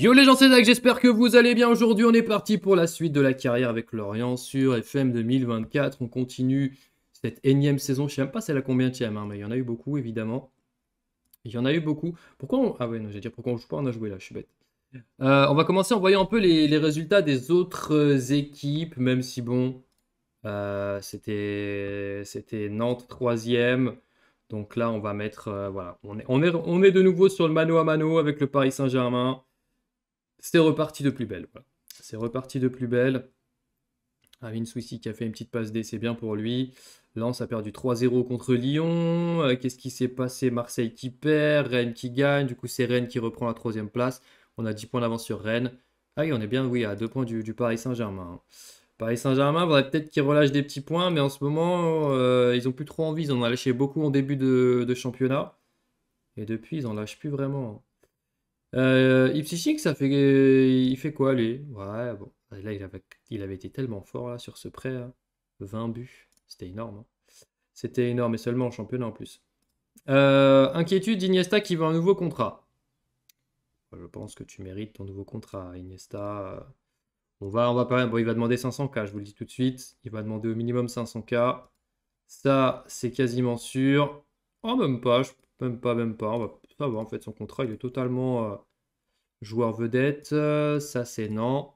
Yo les gens, c'est Zach, j'espère que vous allez bien. Aujourd'hui, on est parti pour la suite de la carrière avec Lorient sur FM 2024. On continue cette énième saison. Je sais même pas c'est la combien hein, mais il y en a eu beaucoup, évidemment. Il y en a eu beaucoup. Pourquoi on... Ah ouais, non, j'allais dire pourquoi on joue pas, on a joué là, je suis bête. Euh, on va commencer en voyant un peu les, résultats des autres équipes, même si bon, euh, c'était Nantes 3 Donc là, on va mettre. Euh, voilà, on est, on, est, on est de nouveau sur le mano à mano avec le Paris Saint-Germain c'est reparti de plus belle. C'est reparti de plus belle. Avin ah, Souissi qui a fait une petite passe D, c'est bien pour lui. Lens a perdu 3-0 contre Lyon. Euh, qu'est-ce qui s'est passé Marseille qui perd, Rennes qui gagne. Du coup, c'est Rennes qui reprend la troisième place. On a 10 points d'avance sur Rennes. Ah oui, on est bien, oui, à 2 points du, Paris Saint-Germain. Paris Saint-Germain, faudrait peut-être qu'ils relâchent des petits points, mais en ce moment, euh, ils n'ont plus trop envie. Ils en ont lâché beaucoup en début de, de championnat. Et depuis, ils n'en lâchent plus vraiment. Euh, ça fait, euh, il fait quoi lui Ouais, bon, là il avait, il avait été tellement fort là sur ce prêt, 20 hein. buts, c'était énorme. Hein. C'était énorme, et seulement en championnat en plus. Euh, inquiétude, d'Iniesta qui veut un nouveau contrat. Je pense que tu mérites ton nouveau contrat, Iniesta. On va, on va parler. Bon, il va demander 500K, je vous le dis tout de suite. Il va demander au minimum 500K. Ça, c'est quasiment sûr. Oh, même pas, même pas, même pas. On ça va, bah, en fait, son contrat, il est totalement euh, joueur vedette. Euh, ça, c'est non.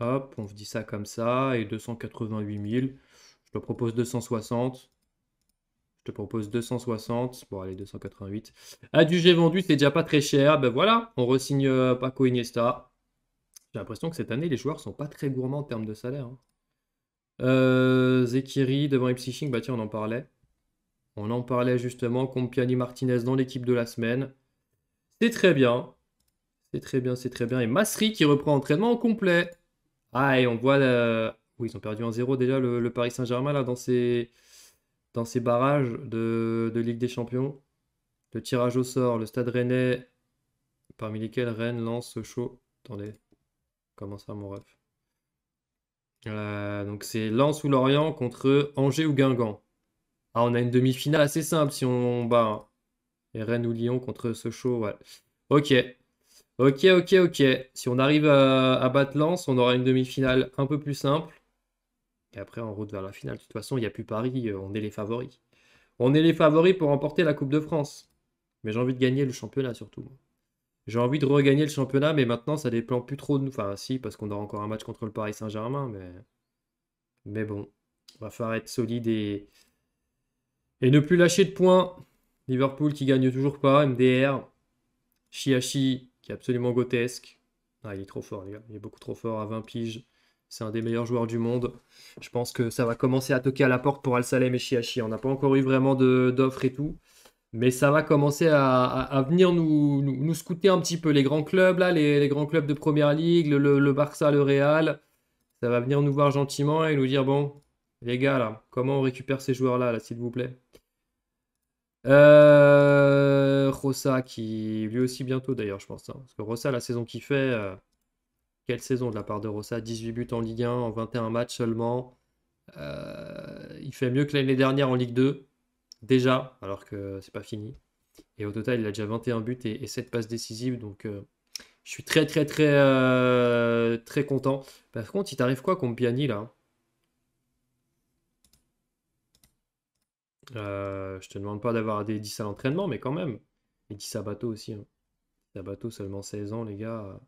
Hop, on vous dit ça comme ça. Et 288 000. Je te propose 260. Je te propose 260. Bon, allez, 288. j'ai ah, vendu, c'est déjà pas très cher. Ben voilà, on resigne euh, Paco Iniesta. J'ai l'impression que cette année, les joueurs sont pas très gourmands en termes de salaire. Hein. Zekiri devant Ipsyching. bah tiens, on en parlait. On en parlait justement, Compiani Martinez dans l'équipe de la semaine. C'est très bien. C'est très bien, c'est très bien. Et Masri qui reprend entraînement en complet. Ah, et on voit. Oui, ils ont perdu en zéro déjà le, Paris Saint-Germain là dans ces ses barrages de, Ligue des Champions. Le tirage au sort, le stade rennais, parmi lesquels Rennes lance chaud Attendez, comment ça, mon ref euh, Donc c'est Lens ou Lorient contre Angers ou Guingamp. Ah, on a une demi-finale assez simple si on bat hein. Rennes ou Lyon contre Sochaux. Ok. Ok, ok, ok. Si on arrive à, battre Lens, on aura une demi-finale un peu plus simple. Et après, en route vers la finale. De toute façon, il n'y a plus Paris. Euh, on est les favoris. On est les favoris pour remporter la Coupe de France. Mais j'ai envie de gagner le championnat surtout. J'ai envie de regagner le championnat, mais maintenant, ça dépend plus trop de nous. Enfin, si, parce qu'on aura encore un match contre le Paris Saint-Germain. Mais... mais bon, on va falloir être solide et et ne plus lâcher de points. Liverpool qui gagne toujours pas. MDR. Chiachi qui est absolument grotesque. Ah, il est trop fort, les gars. Il est beaucoup trop fort à 20 piges. C'est un des meilleurs joueurs du monde. Je pense que ça va commencer à toquer à la porte pour Al Salem et Chiachi. On n'a pas encore eu vraiment d'offres et tout. Mais ça va commencer à, venir nous, nous, scouter un petit peu. Les grands clubs, là, les, grands clubs de première ligue, le, Barça, le Real, ça va venir nous voir gentiment et nous dire bon, les gars, comment on récupère ces joueurs là, là s'il vous plaît euh, Rossa qui lui aussi bientôt d'ailleurs je pense. Hein. parce que Rossa la saison qu'il fait, euh, quelle saison de la part de Rossa 18 buts en Ligue 1 en 21 matchs seulement. Euh, il fait mieux que l'année dernière en Ligue 2 déjà alors que c'est pas fini. Et au total il a déjà 21 buts et, 7 passes décisives donc euh, je suis très très très très content. Par contre il t'arrive quoi contre là Euh, je te demande pas d'avoir des 10 à l'entraînement, mais quand même. Et 10 à bateau aussi. Hein. 10 à bateau, seulement 16 ans, les gars.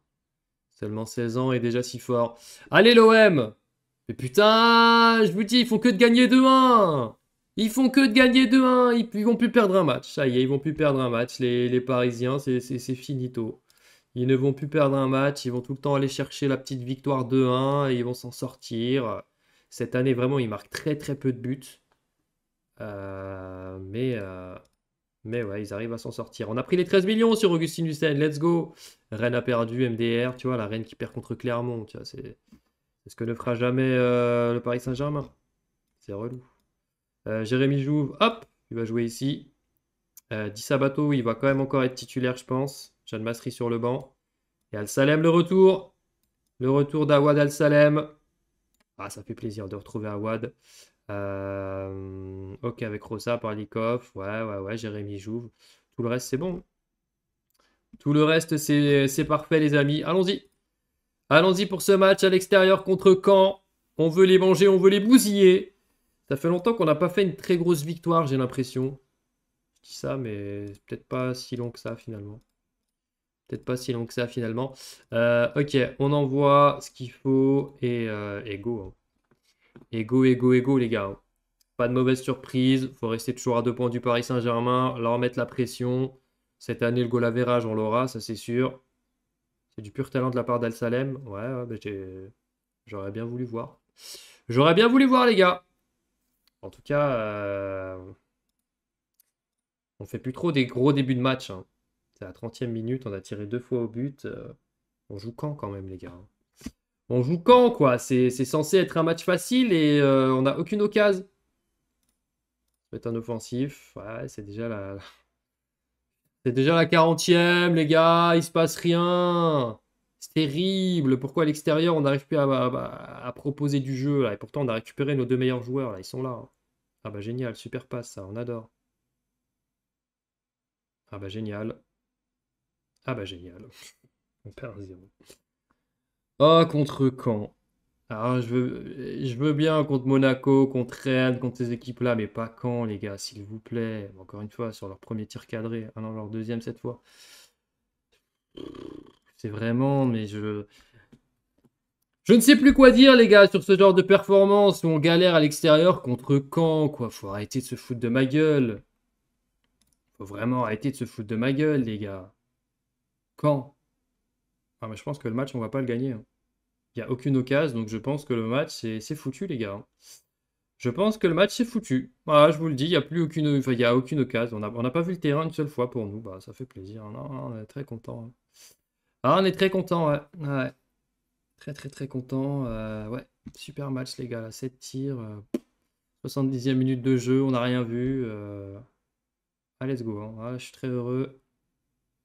Seulement 16 ans et déjà si fort. Allez, l'OM Mais putain, je vous dis, ils font que de gagner 2-1 Ils font que de gagner 2-1 ils, ne vont plus perdre un match. Ça y est, ils vont plus perdre un match. Les, Parisiens, c'est finito. Ils ne vont plus perdre un match. Ils vont tout le temps aller chercher la petite victoire 2-1 et ils vont s'en sortir. Cette année, vraiment, ils marquent très très peu de buts. Euh, mais, euh, mais ouais, ils arrivent à s'en sortir. On a pris les 13 millions sur Augustine Hussein, let's go Rennes a perdu, MDR, tu vois, la Rennes qui perd contre Clermont, tu c'est ce que ne fera jamais euh, le Paris Saint-Germain. C'est relou. Jérémy Jouve, hop, il va jouer ici. Euh, Sabato, il va quand même encore être titulaire, je pense. Jeanne Masri sur le banc. Et Al-Salem, le retour. Le retour d'Awad Al-Salem. Ah, ça fait plaisir de retrouver Awad. Euh, ok, avec Rosa, Parlikov, ouais, ouais, ouais, Jérémy Jouve. Tout le reste, c'est bon. Tout le reste, c'est parfait, les amis. Allons-y. Allons-y pour ce match à l'extérieur contre Caen. On veut les manger, on veut les bousiller. Ça fait longtemps qu'on n'a pas fait une très grosse victoire, j'ai l'impression. Je dis ça, mais peut-être pas si long que ça, finalement. Peut-être pas si long que ça, finalement. Euh, ok, on envoie ce qu'il faut et, euh, et go. Hein. Ego, ego, égo les gars. Pas de mauvaise surprise. faut rester toujours à deux points du Paris Saint-Germain. Leur mettre la pression. Cette année, le goal à on l'aura, ça c'est sûr. C'est du pur talent de la part d'Al Salem. Ouais, j'aurais bien voulu voir. J'aurais bien voulu voir, les gars. En tout cas, on euh, on fait plus trop des gros débuts de match. Hein. C'est à la 30e minute, on a tiré deux fois au but. Euh, on joue quand quand même, les gars on joue quand, quoi C'est censé être un match facile et euh, on n'a aucune occasion. Ça va un offensif. Ouais, c'est déjà la... C'est déjà la 40e, les gars. Il se passe rien. C'est terrible. Pourquoi à l'extérieur, on n'arrive plus à, proposer du jeu Et pourtant, on a récupéré nos deux meilleurs joueurs. Là. Ils sont là. Hein. Ah bah génial. Super passe, ça. On adore. Ah bah génial. Ah bah génial. On perd un ah, contre quand Ah, je veux, je veux bien contre Monaco, contre Rennes, contre ces équipes-là, mais pas quand, les gars, s'il vous plaît. Encore une fois, sur leur premier tir cadré. Ah non, leur deuxième cette fois. C'est vraiment, mais je. Je ne sais plus quoi dire, les gars, sur ce genre de performance où on galère à l'extérieur contre quand quoi. Faut arrêter de se foutre de ma gueule. Faut vraiment arrêter de se foutre de ma gueule, les gars. Quand Ah, mais je pense que le match, on va pas le gagner. Hein. Il n'y a aucune occasion, donc je pense que le match, c'est foutu, les gars. Hein. Je pense que le match, c'est foutu. Bah, je vous le dis, il n'y a plus aucune, enfin, a aucune occasion. On n'a pas vu le terrain une seule fois pour nous. Bah, ça fait plaisir. on est très content. Hein. Ah, on est très content, ouais. Très, très, très content. Euh, ouais, super match, les gars. 7 tirs. 70e euh, minute de jeu. On n'a rien vu. Euh... let's go. Hein. Ah, je suis très heureux.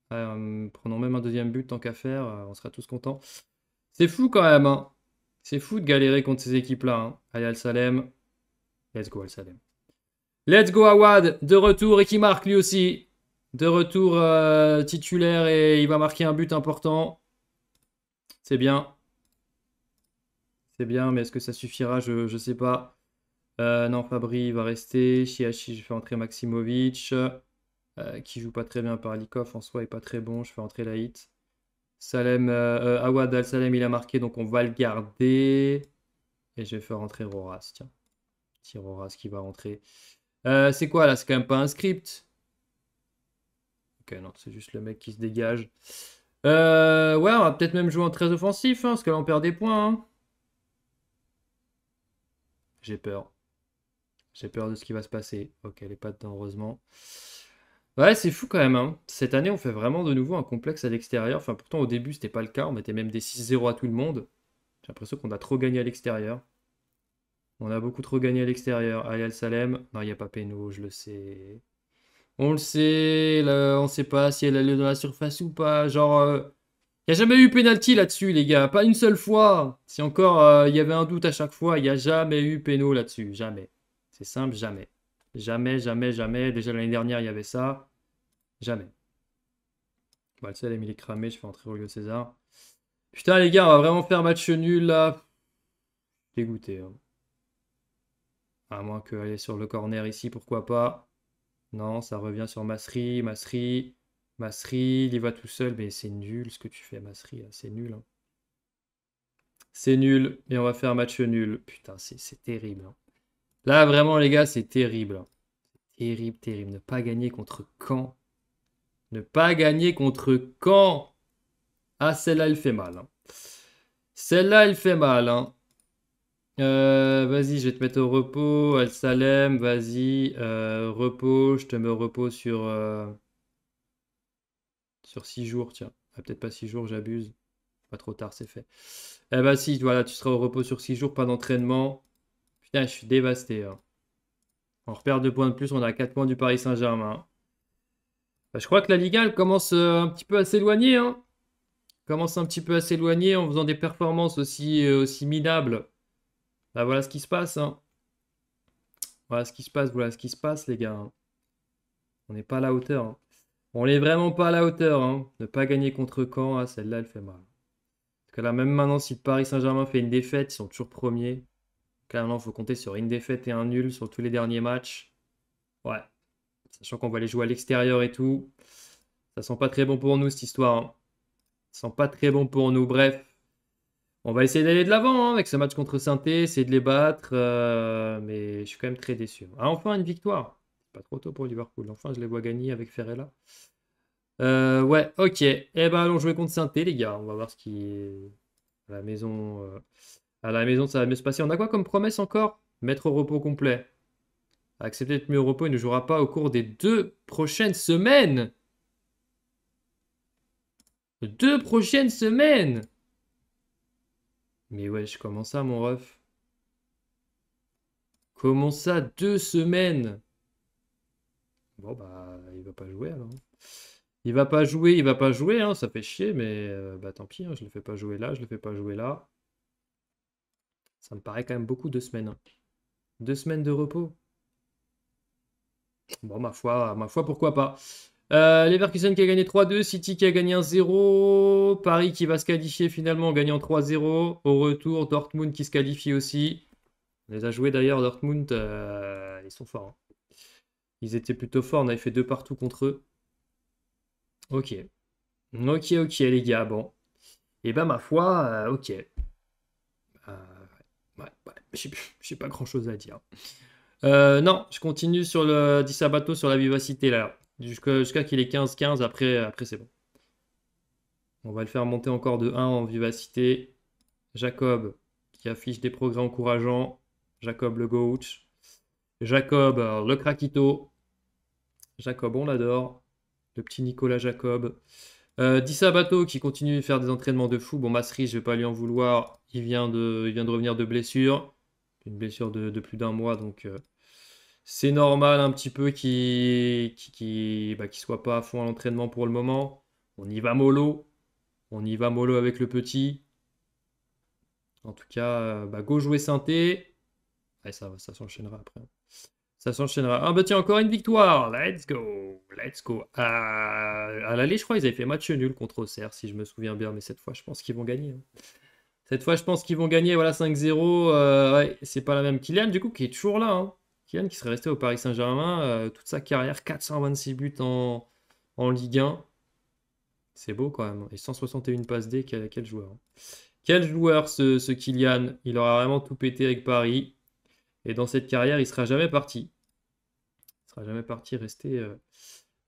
prenons même un deuxième but, tant qu'à faire. Euh, on sera tous contents. C'est fou quand même. Hein. C'est fou de galérer contre ces équipes-là. Hein. Allez, Al-Salem. Let's go, Al-Salem. Let's go, Awad. De retour et qui marque lui aussi. De retour euh, titulaire et il va marquer un but important. C'est bien. C'est bien, mais est-ce que ça suffira Je ne sais pas. Euh, non, Fabri va rester. Chiachi, je fais entrer Maximovic. Euh, qui joue pas très bien par Alikov. en soi et pas très bon. Je fais entrer la hit. Salem, euh, euh, Awad Al-Salem, il a marqué, donc on va le garder. Et je vais faire rentrer Roras, tiens. Petit Roras qui va rentrer. Euh, c'est quoi là C'est quand même pas un script Ok, non, c'est juste le mec qui se dégage. ouais, on va peut-être même jouer en très offensif, hein, parce que là on perd des points. Hein. J'ai peur. J'ai peur de ce qui va se passer. Ok, elle est pas dedans, heureusement. Ouais, c'est fou quand même. Hein. Cette année, on fait vraiment de nouveau un complexe à l'extérieur. Enfin, pourtant, au début, c'était pas le cas. On mettait même des 6-0 à tout le monde. J'ai l'impression qu'on a trop gagné à l'extérieur. On a beaucoup trop gagné à l'extérieur. Allez, Al-Salem. Non, il n'y a pas Péno, je le sais. On le sait. on sait pas si elle allait dans la surface ou pas. Genre, il euh, n'y a jamais eu pénalty là-dessus, les gars. Pas une seule fois. Si encore il euh, y avait un doute à chaque fois, il n'y a jamais eu péno là-dessus. Jamais. C'est simple, jamais. Jamais, jamais, jamais. Déjà l'année dernière, il y avait ça. Jamais. Bon, le est cramé, je fais entrer de César. Putain, les gars, on va vraiment faire match nul là. Dégoûté. Hein. À moins qu'elle est sur le corner ici, pourquoi pas. Non, ça revient sur Masri, Masri, Masri, il y va tout seul, mais c'est nul ce que tu fais, Masri, c'est nul. Hein. C'est nul, Mais on va faire un match nul. Putain, c'est terrible. Hein. Là, vraiment, les gars, c'est terrible. Terrible, terrible. Ne pas gagner contre quand Ne pas gagner contre quand Ah, celle-là, elle fait mal. Hein. Celle-là, elle fait mal. Hein. Euh, vas-y, je vais te mettre au repos. Al Salem, vas-y. Euh, repos, je te mets au repos sur, euh, sur 6 jours, tiens. Ah, peut-être pas six jours, j'abuse. Pas trop tard, c'est fait. Eh ben si, voilà, tu seras au repos sur six jours, pas d'entraînement je suis dévasté. Hein. On repère deux points de plus, on a 4 points du Paris Saint-Germain. Bah, je crois que la ligue elle commence euh, un petit peu à s'éloigner. Hein. Commence un petit peu à s'éloigner en faisant des performances aussi, euh, aussi minables. Bah, voilà ce qui se passe. Hein. Voilà ce qui se passe, voilà ce qui se passe, les gars. On n'est pas à la hauteur. On n'est vraiment pas à la hauteur. Ne pas gagner contre Caen, ah, celle-là, elle fait mal. Parce que là, même maintenant, si Paris Saint-Germain fait une défaite, ils sont toujours premiers. Clairement, il faut compter sur une défaite et un nul sur tous les derniers matchs. Ouais. Sachant qu'on va les jouer à l'extérieur et tout. Ça sent pas très bon pour nous cette histoire. Hein. Ça sent pas très bon pour nous. Bref, on va essayer d'aller de l'avant hein, avec ce match contre saint essayer de les battre. Euh, mais je suis quand même très déçu. Ah, enfin une victoire. Pas trop tôt pour Liverpool. Enfin, je les vois gagner avec Ferrella. Euh, ouais, ok. Eh ben, allons jouer contre saint les gars. On va voir ce qui est à la maison. Euh, à la maison, ça va mieux se passer. On a quoi comme promesse encore Mettre au repos complet. Accepter d'être mis au repos, il ne jouera pas au cours des deux prochaines semaines. Deux prochaines semaines Mais ouais, je commence ça, mon ref Comment ça, deux semaines Bon, bah, il va pas jouer alors. Il va pas jouer, il va pas jouer, hein. ça fait chier, mais euh, bah tant pis, hein. je le fais pas jouer là, je le fais pas jouer là. Ça me paraît quand même beaucoup deux semaines. Hein. Deux semaines de repos. Bon, ma foi, ma foi, pourquoi pas. Les euh, Leverkusen qui a gagné 3-2, City qui a gagné 1-0, Paris qui va se qualifier finalement en gagnant 3-0. Au retour, Dortmund qui se qualifie aussi. On les a joués d'ailleurs, Dortmund, euh, ils sont forts. Hein. Ils étaient plutôt forts, on avait fait deux partout contre eux. Ok. Ok, ok les gars, bon. Et eh ben ma foi, euh, ok ouais, ouais j'ai pas grand chose à dire. Euh, non, je continue sur le disabato sur la vivacité là, jusqu'à qu'il ait 15-15. Après, après c'est bon. On va le faire monter encore de 1 en vivacité. Jacob qui affiche des progrès encourageants. Jacob le coach. Jacob euh, le Craquito. Jacob, on l'adore. Le petit Nicolas Jacob. Euh, Dissa qui continue de faire des entraînements de fou. Bon, Masri, je ne vais pas lui en vouloir. Il vient de, vient de revenir de blessure. Une blessure de, plus d'un mois. Donc, euh, c'est normal un petit peu qu'il ne bah, soit pas à fond à l'entraînement pour le moment. On y va mollo. On y va mollo avec le petit. En tout cas, euh, bah, go jouer synthé. ça, ça s'enchaînera après. Ça s'enchaînera. Ah bah tiens, encore une victoire. Let's go. Let's go. À, l'aller, je crois, ils avaient fait match nul contre Auxerre, si je me souviens bien. Mais cette fois, je pense qu'ils vont gagner. Hein. Cette fois, je pense qu'ils vont gagner. Voilà, 5-0. Euh, ouais, c'est pas la même Kylian, du coup, qui est toujours là. Hein. Kylian qui serait resté au Paris Saint-Germain euh, toute sa carrière. 426 buts en, en Ligue 1. C'est beau quand même. Hein. Et 161 passes D, quel, joueur. Quel joueur ce, ce Kylian Il aura vraiment tout pété avec Paris. Et dans cette carrière, il sera jamais parti jamais parti rester, euh,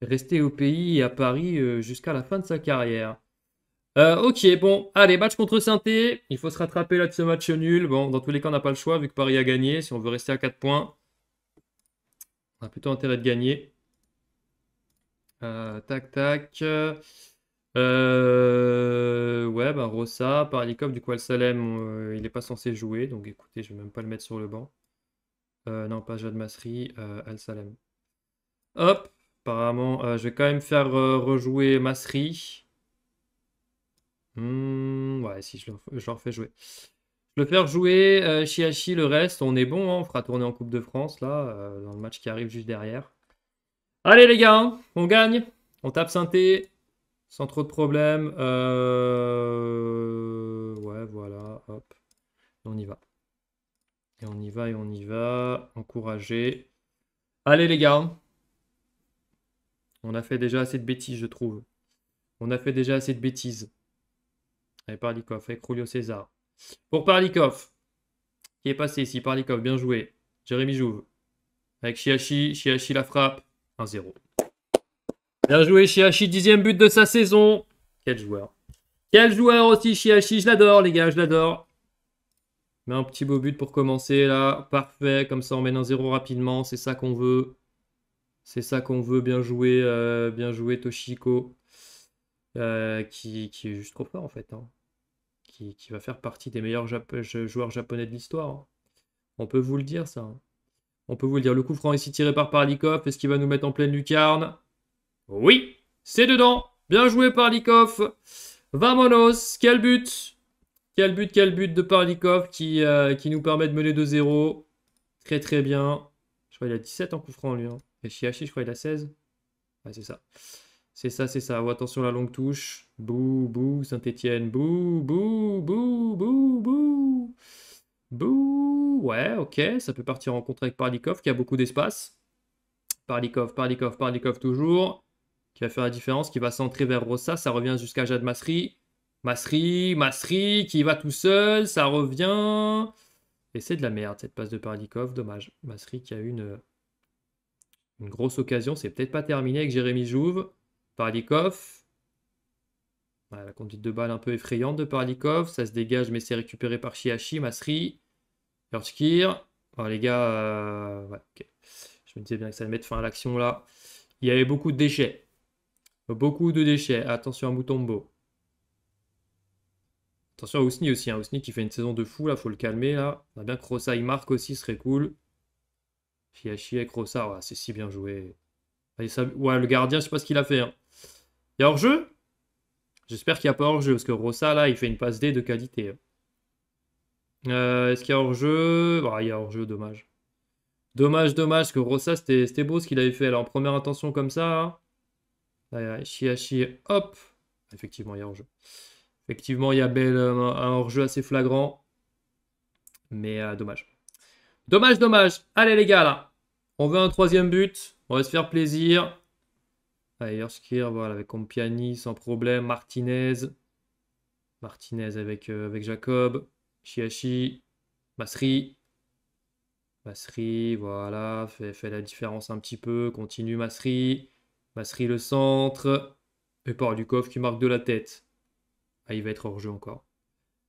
rester au pays et à Paris euh, jusqu'à la fin de sa carrière. Euh, ok, bon, allez, match contre saint Il faut se rattraper là de ce match nul. Bon, dans tous les cas, on n'a pas le choix vu que Paris a gagné. Si on veut rester à 4 points, on a plutôt intérêt de gagner. tac, tac. ouais, ben Rossa, l'équipe du coup Al Salem, il n'est pas censé jouer, donc écoutez, je ne vais même pas le mettre sur le banc. non, pas Jad Masri, Al Salem. Hop, apparemment, euh, je vais quand même faire euh, rejouer Masri. Hmm, ouais, si je le, refais jouer. Je le faire jouer, euh, le reste, on est bon, hein, on fera tourner en Coupe de France, là, euh, dans le match qui arrive juste derrière. Allez les gars, hein, on gagne, on tape synthé, sans trop de problèmes. Ouais, voilà, hop, on y va. Et on y va, et on y va, encourager. Allez les gars, hein. On a fait déjà assez de bêtises, je trouve. On a fait déjà assez de bêtises. Avec Parlikov, avec Julio César. Pour Parlikov, qui est passé ici. Parlikov, bien joué. Jérémy Jouve. Avec Chiachi, Chiachi la frappe. 1-0. Bien joué, Chiachi, dixième but de sa saison. Quel joueur. Quel joueur aussi, Chiachi. Je l'adore, les gars, je l'adore. Mais un petit beau but pour commencer, là. Parfait, comme ça, on mène un 0 rapidement. C'est ça qu'on veut. C'est ça qu'on veut, bien jouer euh, bien jouer Toshiko, euh, qui, est juste trop fort en fait, hein. qui, va faire partie des meilleurs joueurs japonais de l'histoire. Hein. On peut vous le dire ça. Hein. On peut vous le dire. Le coup franc ici tiré par Parlikov, est-ce qu'il va nous mettre en pleine lucarne Oui, c'est dedans. Bien joué Parlikov. Vamonos, quel but Quel but, quel but de Parlikov qui, euh, qui nous permet de mener 2-0. Très très bien. Je crois qu'il a 17 en coup franc lui. Et Chiachi, je crois, il a 16. Ouais, c'est ça. C'est ça, c'est ça. Oh, attention, la longue touche. Bou, bou, Saint-Etienne. bou, bou, bou, bou, bou, bou, Ouais, ok. Ça peut partir en contre avec Parlikov qui a beaucoup d'espace. Parlikov, Parlikov, Parlikov toujours. Qui va faire la différence, qui va centrer vers Rossa. Ça revient jusqu'à Jade Masri. Masri, Masri qui va tout seul. Ça revient. Et c'est de la merde cette passe de Parlikov. Dommage. Masri qui a une euh, une grosse occasion, c'est peut-être pas terminé avec Jérémy Jouve. Parlikov. la conduite de balle un peu effrayante de Parlikov. Ça se dégage, mais c'est récupéré par Chiachi, Masri, Yorchkir. Bon les gars, euh, je me disais bien que ça allait mettre fin à l'action là. Il y avait beaucoup de déchets. Beaucoup de déchets. Attention à Mutombo. Attention à Ousni aussi. Hein. Ousni qui fait une saison de fou là, faut le calmer là. On a bien que Rosa, il marque aussi, serait cool. Chiachi avec c'est si bien joué. le gardien, je sais pas ce qu'il a fait. Hein. Il y a hors-jeu J'espère qu'il n'y a pas hors-jeu, parce que Rosa, là, il fait une passe D de qualité. Hein. Euh, est-ce qu'il y a hors-jeu bah, Il y a hors-jeu, dommage. Dommage, dommage, parce que Rossa, c'était beau ce qu'il avait fait. Alors, en première intention comme ça. Chiachi, hein. hop Effectivement, il y a hors-jeu. Effectivement, il y a un hors-jeu assez flagrant. Mais euh, dommage. Dommage, dommage. Allez les gars, là. On veut un troisième but. On va se faire plaisir. Allez, skier, voilà, avec Compiani, sans problème. Martinez. Martinez avec, euh, avec Jacob. Chiachi. Masri. Masri, voilà, fait, fait, la différence un petit peu. Continue Masri. Masri le centre. Et coffre qui marque de la tête. Ah, il va être hors jeu encore.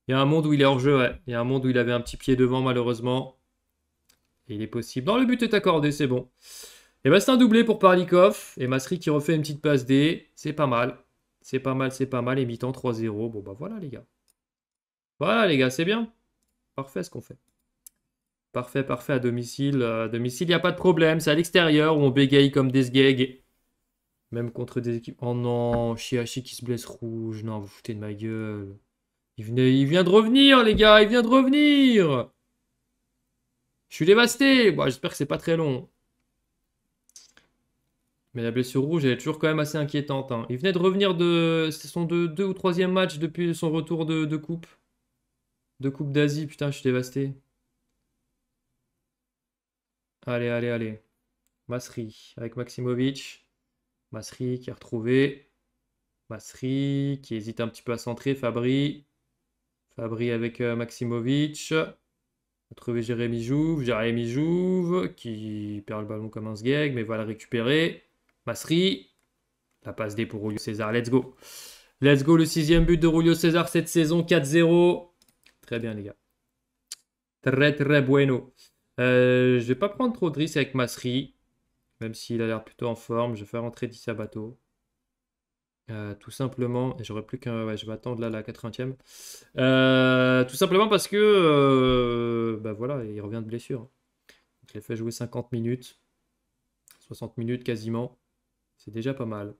Il y a un monde où il est hors jeu, ouais. Il y a un monde où il avait un petit pied devant, malheureusement. Il est possible. Non, le but est accordé, c'est bon. Et eh ben c'est un doublé pour Parlikov. Et Masri qui refait une petite passe D. C'est pas mal. C'est pas mal, c'est pas mal. Et mi-temps 3-0. Bon bah voilà les gars. Voilà les gars, c'est bien. Parfait ce qu'on fait. Parfait, parfait. À domicile, euh, à domicile, il n'y a pas de problème. C'est à l'extérieur où on bégaye comme des sgegs. Même contre des équipes. Oh non, Chiachi qui se blesse rouge. Non, vous foutez de ma gueule. Il, il vient de revenir, les gars. Il vient de revenir. Je suis dévasté. J'espère que c'est pas très long. Mais la blessure rouge, elle est toujours quand même assez inquiétante. Hein. Il venait de revenir de son deux, ou troisième match depuis son retour de, coupe. De coupe d'Asie, putain, je suis dévasté. Allez, allez, allez. Masri avec Maximovic. Masri qui est retrouvé. Masri qui hésite un petit peu à centrer. Fabri. Fabri avec euh, Maximovic. Trouver Jérémy Jouve, Jérémy Jouve qui perd le ballon comme un sgeg, mais va le récupérer. Masri, la passe D pour Julio César, let's go. Let's go, le sixième but de Julio César cette saison, 4-0. Très bien, les gars. Très, très bueno. Je euh, je vais pas prendre trop de risques avec Masri, même s'il a l'air plutôt en forme. Je vais faire rentrer Dissabato. Euh, tout simplement, et j'aurais plus qu'un. je vais attendre là la 80e. Euh, tout simplement parce que. Euh, bah voilà, il revient de blessure. Donc, je l'ai fait jouer 50 minutes. 60 minutes quasiment. C'est déjà pas mal.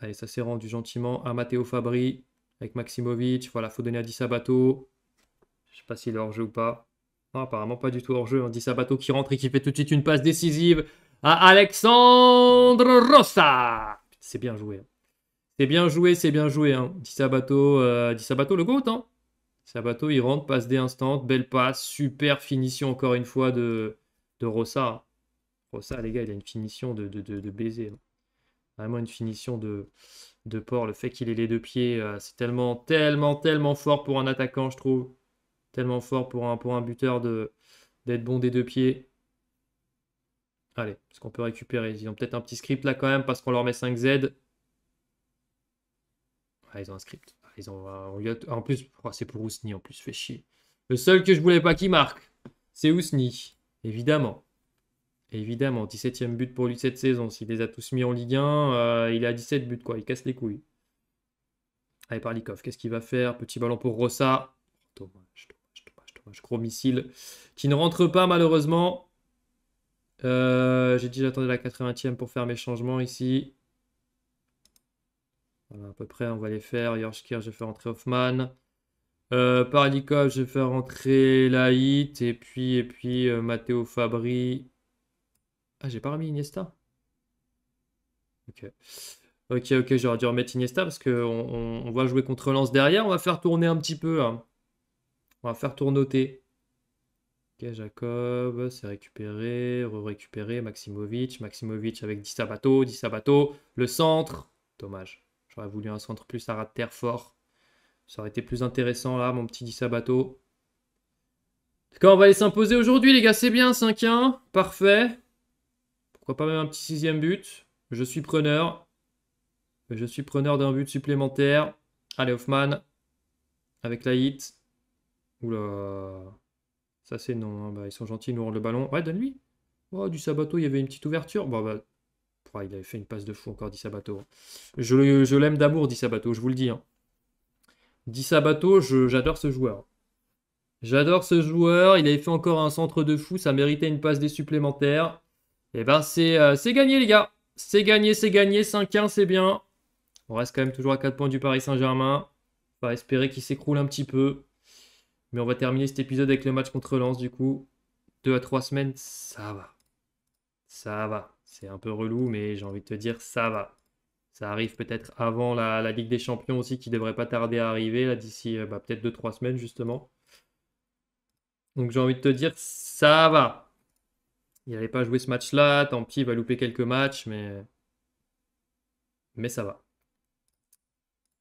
Allez, ça s'est rendu gentiment à Matteo Fabri avec Maximovic. Voilà, faut donner à Di Sabato. Je sais pas s'il est hors jeu ou pas. Non, apparemment pas du tout hors jeu. Hein. Di Sabato qui rentre et qui fait tout de suite une passe décisive à Alexandre Rossa. C'est bien joué. Hein. C'est bien joué, c'est bien joué. Hein. Di euh, le GOAT. Hein. il rentre, passe des instants, belle passe, super finition encore une fois de, de Rossa. Rossa, les gars, il a une finition de, de, de, baiser. Hein. Vraiment une finition de, de port. Le fait qu'il ait les deux pieds, euh, c'est tellement, tellement, tellement fort pour un attaquant, je trouve. Tellement fort pour un, pour un buteur de, d'être bon des deux pieds. Allez, ce qu'on peut récupérer. Ils ont peut-être un petit script là quand même parce qu'on leur met 5Z. Ah, ils ont un script. Ah, en plus, oh, c'est pour Ousni, en plus, fait chier. Le seul que je voulais pas qu'il marque, c'est Ousni, évidemment. Évidemment, 17ème but pour lui cette saison. S'il les a tous mis en Ligue 1, euh, il a 17 buts, quoi. Il casse les couilles. Allez, Parlikov, qu'est-ce qu'il va faire Petit ballon pour Rossa. Dommage, dommage, dommage, dommage. Gros missile qui ne rentre pas, malheureusement. Euh, j'ai dit j'attendais la 80e pour faire mes changements ici à peu près, on va les faire. je vais faire rentrer Hoffman. Euh, je vais faire rentrer Laït, Et puis, et puis euh, Matteo Fabri. Ah, j'ai pas remis Iniesta. Ok. Ok, ok, j'aurais dû remettre Iniesta parce qu'on on, on, va jouer contre lance derrière. On va faire tourner un petit peu. Hein. On va faire tournoter. Ok, Jacob, c'est récupéré, re-récupéré. Maximovic, Maximovic avec Di Sabato, Di Sabato, le centre. Dommage. J'aurais voulu un centre plus à ras de terre fort. Ça aurait été plus intéressant là, mon petit Di Sabato. Quand on va aller s'imposer aujourd'hui, les gars, c'est bien, 5-1. Parfait. Pourquoi pas même un petit sixième but Je suis preneur. Je suis preneur d'un but supplémentaire. Allez, Hoffman. Avec la hit. Oula. Ça, c'est non. Hein. Bah, ils sont gentils, ils nous rendent le ballon. Ouais, donne-lui. Oh, du Sabato, il y avait une petite ouverture. Bon, bah, il avait fait une passe de fou encore, dit Sabato. Je, l'aime d'amour, dit Sabato, je vous le dis. Hein. Dit Sabato, j'adore ce joueur. J'adore ce joueur. Il avait fait encore un centre de fou. Ça méritait une passe des supplémentaires. Et eh ben, euh, c'est gagné, les gars. C'est gagné, c'est gagné. 5-1, c'est bien. On reste quand même toujours à 4 points du Paris Saint-Germain. On va espérer qu'il s'écroule un petit peu. Mais on va terminer cet épisode avec le match contre Lens, du coup. 2 à 3 semaines, ça va. Ça va. C'est un peu relou, mais j'ai envie de te dire, ça va. Ça arrive peut-être avant la, Ligue des Champions aussi, qui devrait pas tarder à arriver, là, d'ici euh, bah, peut-être 2-3 semaines, justement. Donc j'ai envie de te dire, ça va. Il n'allait pas jouer ce match-là, tant pis, il va louper quelques matchs, mais, mais ça va.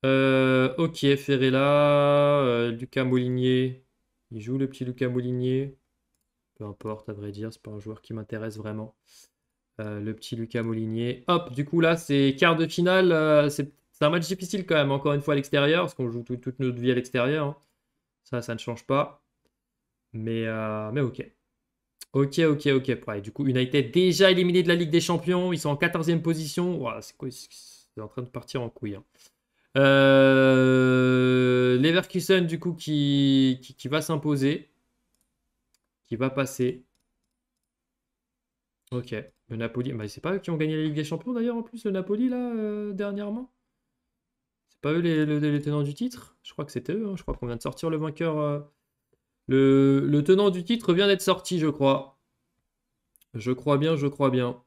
Euh, ok, Ferré euh, Lucas Molinier. Il joue le petit Lucas Moulinier Peu importe, à vrai dire, c'est pas un joueur qui m'intéresse vraiment. Euh, le petit Lucas Molinier. Hop, du coup là, c'est quart de finale. Euh, c'est un match difficile quand même, encore une fois à l'extérieur, parce qu'on joue toute notre vie à l'extérieur. Hein. Ça, ça ne change pas. Mais, euh, mais ok. Ok, ok, ok. du coup, United déjà éliminé de la Ligue des Champions. Ils sont en 14e position. c'est quoi C'est en train de partir en couille. Hein. Leverkusen, du coup, qui, qui, qui va s'imposer. Qui va passer. Ok. Le Napoli, bah, c'est pas eux qui ont gagné la Ligue des Champions d'ailleurs en plus, le Napoli là, euh, dernièrement C'est pas eux les, tenants du titre Je crois que c'était eux, hein. je crois qu'on vient de sortir le vainqueur. Euh, le, tenant du titre vient d'être sorti, je crois. Je crois bien, je crois bien.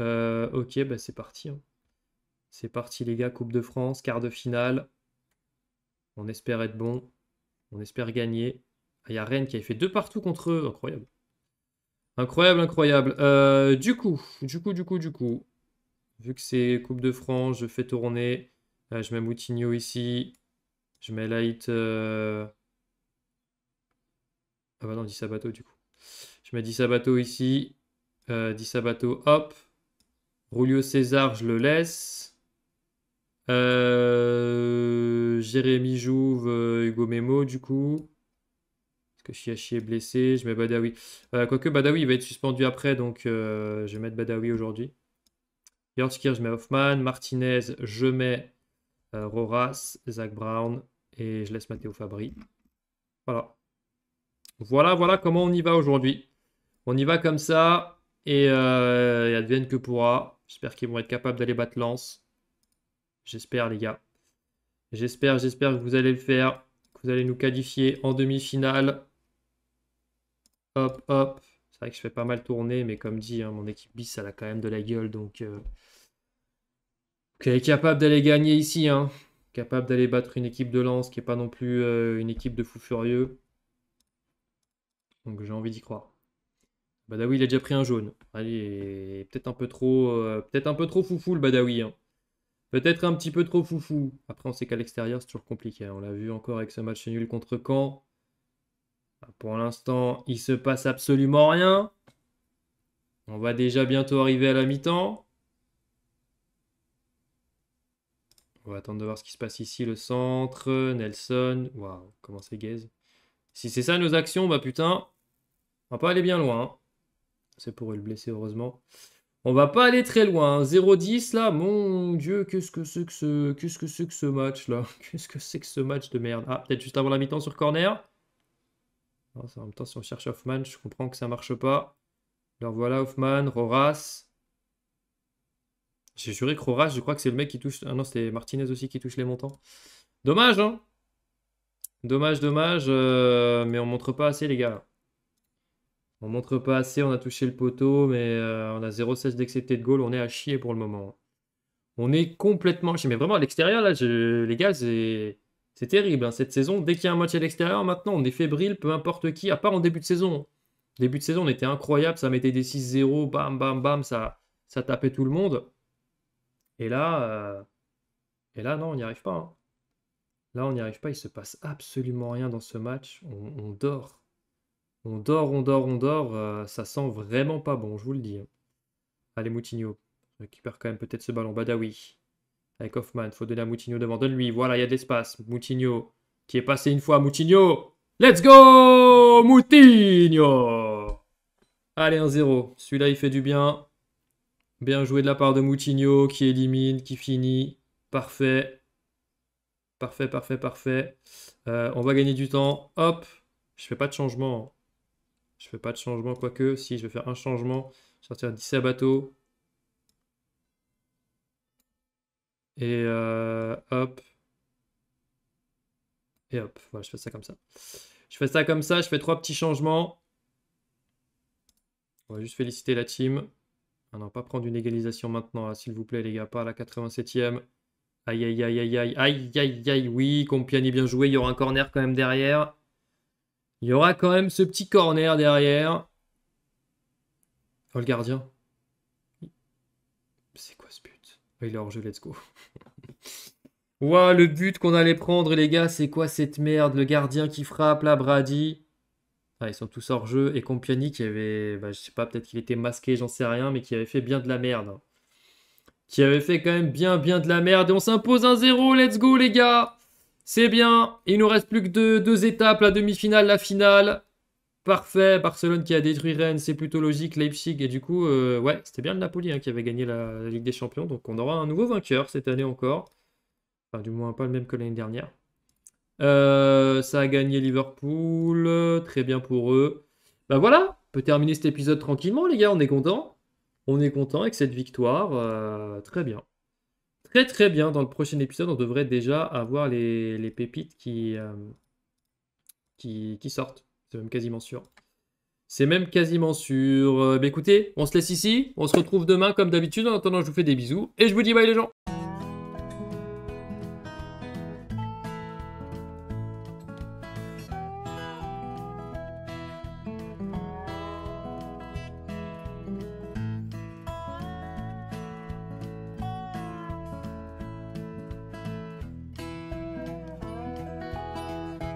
Euh, ok, bah c'est parti. Hein. C'est parti les gars, Coupe de France, quart de finale. On espère être bon. On espère gagner. Ah, il y a Rennes qui avait fait deux partout contre eux. Incroyable. Incroyable, incroyable. Euh, du coup, du coup, du coup, du coup, vu que c'est Coupe de France, je fais tourner. Euh, je mets Moutinho ici. Je mets Light. Euh, ah bah non, Sabato du coup. Je mets 10 Sabato ici. Euh, Sabato, hop. Rulio César, je le laisse. Jérémy Jouve, Hugo Memo, du coup que Chiachi est blessé. Je mets Badawi. Euh, quoique Badawi, va être suspendu après, donc euh, je vais mettre Badawi aujourd'hui. Yortskir, je mets Hoffman. Martinez, je mets euh, Roras, Zach Brown et je laisse Matteo Fabri. Voilà. Voilà, voilà comment on y va aujourd'hui. On y va comme ça et, euh, advienne que pourra. J'espère qu'ils vont être capables d'aller battre Lance. J'espère, les gars. J'espère, j'espère que vous allez le faire, que vous allez nous qualifier en demi-finale hop, hop. C'est vrai que je fais pas mal tourner, mais comme dit, hein, mon équipe bis, ça a quand même de la gueule, donc... elle euh, est capable d'aller gagner ici, hein. Capable d'aller battre une équipe de lance qui est pas non plus euh, une équipe de fous furieux. Donc j'ai envie d'y croire. Badawi, il a déjà pris un jaune. Allez, peut-être un peu trop, euh, peut-être un peu trop foufou le Badawi. Hein. Peut-être un petit peu trop foufou. Après, on sait qu'à l'extérieur, c'est toujours compliqué. On l'a vu encore avec ce match nul contre Caen. Bah, pour l'instant, il se passe absolument rien. On va déjà bientôt arriver à la mi-temps. On va attendre de voir ce qui se passe ici. Le centre, Nelson. Waouh, comment c'est gaze. Si c'est ça nos actions, bah putain, on va pas aller bien loin. Hein. C'est pour le blesser, heureusement. On va pas aller très loin. 0-10 hein. là, mon dieu, qu'est-ce que que ce, qu'est-ce que c'est que ce match là Qu'est-ce que c'est que ce match de merde Ah, peut-être juste avant la mi-temps sur corner. Hein, en même temps, si on cherche Hoffman, je comprends que ça marche pas. Alors voilà Hoffman, Roras. J'ai juré que je crois que c'est le mec qui touche. Ah non, c'était Martinez aussi qui touche les montants. Dommage, hein Dommage, dommage. Euh, mais on montre pas assez, les gars. On montre pas assez, on a touché le poteau, mais euh, on a 0,16 d'accepté de goal, on est à chier pour le moment. On est complètement mais vraiment à l'extérieur, là, les gars, c'est c'est terrible, hein, cette saison. Dès qu'il y a un match à l'extérieur, maintenant, on est fébrile, peu importe qui, à part en début de saison. Début de saison, on était incroyable, ça mettait des 6-0, bam, bam, bam, ça, ça tapait tout le monde. Et là, euh, et là non, on n'y arrive pas. Hein. Là, on n'y arrive pas, il se passe absolument rien dans ce match. On, dort. On dort, on dort, on dort. Euh, ça sent vraiment pas bon, je vous le dis. Hein. Allez, Moutinho. Récupère quand même peut-être ce ballon. Badawi avec Hoffman. Faut donner à Moutinho devant. de lui. Voilà, il y a de l'espace. Moutinho qui est passé une fois. Moutinho. Let's go Moutinho Allez, 1-0. Celui-là, il fait du bien. Bien joué de la part de Moutinho qui élimine, qui finit. Parfait. Parfait, parfait, parfait. Euh, on va gagner du temps. Hop. Je fais pas de changement. Je fais pas de changement, quoique. Si, je vais faire un changement. sortir 17 à Et euh, hop. Et hop, voilà, je fais ça comme ça. Je fais ça comme ça, je fais trois petits changements. On va juste féliciter la team. Ah non, pas prendre une égalisation maintenant, s'il vous plaît les gars, pas à la 87e. Aïe, aïe, aïe, aïe, aïe, aïe, aïe, aïe, oui, Compiani bien joué, il y aura un corner quand même derrière. Il y aura quand même ce petit corner derrière. Oh, le gardien. C'est quoi ce bah, il est hors jeu, let's go. Ouah, le but qu'on allait prendre, les gars, c'est quoi cette merde Le gardien qui frappe, la Brady. Ah, ils sont tous hors jeu. Et Compiani qui avait, bah, je sais pas, peut-être qu'il était masqué, j'en sais rien, mais qui avait fait bien de la merde. Hein. Qui avait fait quand même bien, bien de la merde. Et on s'impose un zéro, let's go, les gars C'est bien. Il nous reste plus que deux étapes, la demi-finale, la finale. Parfait, Barcelone qui a détruit Rennes, c'est plutôt logique, Leipzig, et du coup, euh, ouais, c'était bien le Napoli hein, qui avait gagné la, Ligue des Champions, donc on aura un nouveau vainqueur cette année encore, enfin du moins pas le même que l'année dernière. Euh, ça a gagné Liverpool, très bien pour eux. Ben voilà, on peut terminer cet épisode tranquillement les gars, on est content, on est content avec cette victoire, euh, très bien. Très très bien, dans le prochain épisode, on devrait déjà avoir les, pépites qui, qui sortent. C'est même quasiment sûr. C'est même quasiment sûr. Euh, bah, écoutez, on se laisse ici. On se retrouve demain comme d'habitude. En attendant, je vous fais des bisous. Et je vous dis bye les gens.